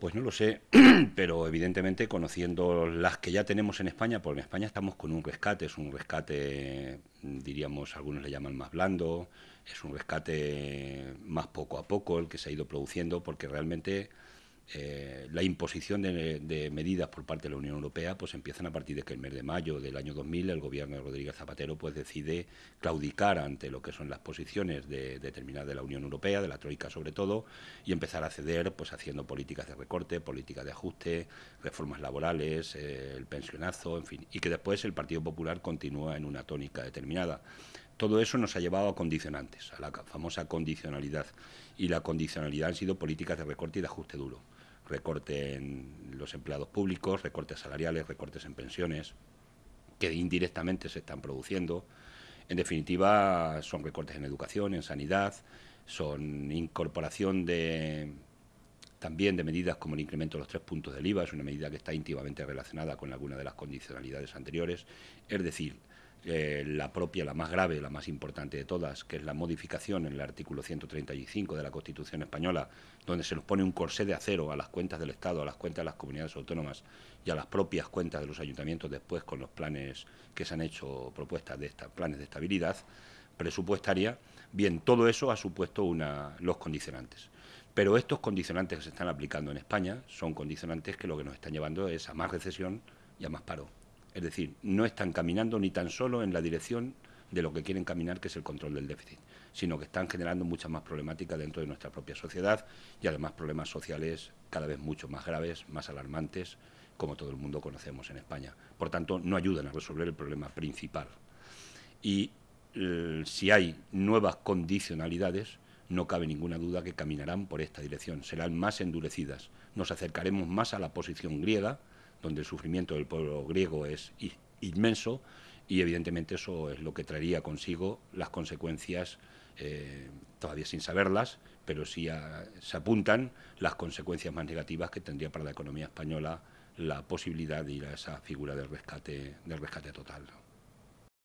Pues no lo sé, pero evidentemente conociendo las que ya tenemos en España, porque en España estamos con un rescate, es un rescate, diríamos, algunos le llaman más blando, es un rescate más poco a poco el que se ha ido produciendo, porque realmente eh, la imposición de, medidas por parte de la Unión Europea pues empiezan a partir de que el mes de mayo del año 2000 el gobierno de Rodríguez Zapatero pues decide claudicar ante lo que son las posiciones de, determinadas de la Unión Europea, de la Troika sobre todo, y empezar a ceder pues haciendo políticas de recorte, políticas de ajuste, reformas laborales, eh, el pensionazo, en fin, y que después el Partido Popular continúa en una tónica determinada. Todo eso nos ha llevado a condicionantes, a la famosa condicionalidad. Y la condicionalidad han sido políticas de recorte y de ajuste duro. Recorte en los empleados públicos, recortes salariales, recortes en pensiones, que indirectamente se están produciendo. En definitiva, son recortes en educación, en sanidad, son incorporación de también de medidas como el incremento de los tres puntos del IVA, es una medida que está íntimamente relacionada con alguna de las condicionalidades anteriores. Es decir, eh, la propia, la más grave, la más importante de todas, que es la modificación en el artículo 135 de la Constitución española, donde se nos pone un corsé de acero a las cuentas del Estado, a las cuentas de las comunidades autónomas y a las propias cuentas de los ayuntamientos después con los planes que se han hecho propuestas de estos planes de estabilidad presupuestaria. Bien, todo eso ha supuesto una, los condicionantes. Pero estos condicionantes que se están aplicando en España son condicionantes que lo que nos están llevando es a más recesión y a más paro. Es decir, no están caminando ni tan solo en la dirección de lo que quieren caminar, que es el control del déficit, sino que están generando muchas más problemáticas dentro de nuestra propia sociedad y además problemas sociales cada vez mucho más graves, más alarmantes, como todo el mundo conocemos en España. Por tanto, no ayudan a resolver el problema principal. Y eh, si hay nuevas condicionalidades, no cabe ninguna duda que caminarán por esta dirección, serán más endurecidas. Nos acercaremos más a la posición griega, donde el sufrimiento del pueblo griego es inmenso y evidentemente eso es lo que traería consigo las consecuencias, eh, todavía sin saberlas, pero sí se apuntan las consecuencias más negativas que tendría para la economía española la posibilidad de ir a esa figura del rescate, del rescate total.